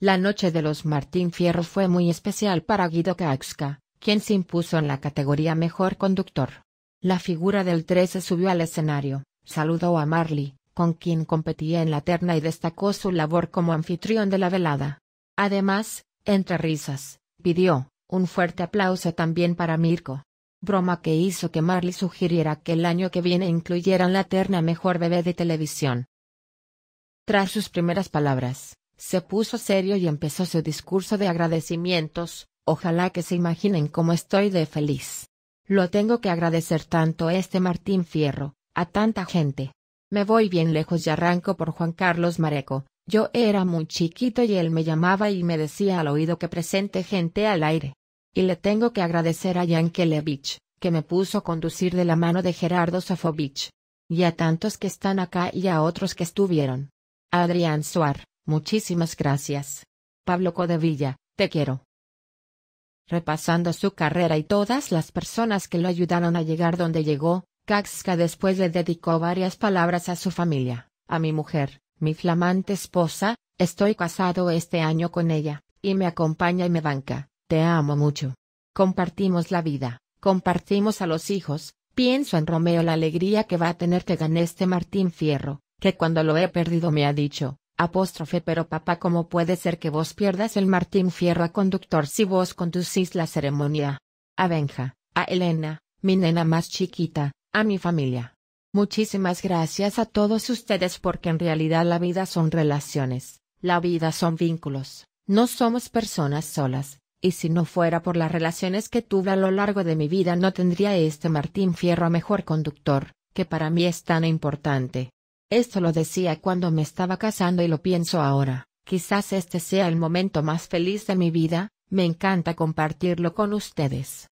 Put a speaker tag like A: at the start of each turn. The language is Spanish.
A: La noche de los Martín Fierro fue muy especial para Guido Kaxka, quien se impuso en la categoría Mejor Conductor. La figura del 13 subió al escenario, saludó a Marley, con quien competía en la terna y destacó su labor como anfitrión de la velada. Además, entre risas, pidió un fuerte aplauso también para Mirko. Broma que hizo que Marley sugiriera que el año que viene incluyeran la terna Mejor Bebé de Televisión. Tras sus primeras palabras, se puso serio y empezó su discurso de agradecimientos, ojalá que se imaginen cómo estoy de feliz. Lo tengo que agradecer tanto a este Martín Fierro, a tanta gente. Me voy bien lejos y arranco por Juan Carlos Mareco. Yo era muy chiquito y él me llamaba y me decía al oído que presente gente al aire. Y le tengo que agradecer a Yankelevich, que me puso a conducir de la mano de Gerardo Sofovich. Y a tantos que están acá y a otros que estuvieron. Adrián Suar, Muchísimas gracias. Pablo Codevilla, te quiero. Repasando su carrera y todas las personas que lo ayudaron a llegar donde llegó, Caxca después le dedicó varias palabras a su familia, a mi mujer, mi flamante esposa, estoy casado este año con ella, y me acompaña y me banca, te amo mucho. Compartimos la vida, compartimos a los hijos, pienso en Romeo la alegría que va a tener que gané este Martín Fierro, que cuando lo he perdido me ha dicho, Apóstrofe pero papá ¿cómo puede ser que vos pierdas el Martín Fierro a conductor si vos conducís la ceremonia? A Benja, a Elena, mi nena más chiquita, a mi familia. Muchísimas gracias a todos ustedes porque en realidad la vida son relaciones, la vida son vínculos, no somos personas solas, y si no fuera por las relaciones que tuve a lo largo de mi vida no tendría este Martín Fierro a mejor conductor, que para mí es tan importante. Esto lo decía cuando me estaba casando y lo pienso ahora, quizás este sea el momento más feliz de mi vida, me encanta compartirlo con ustedes.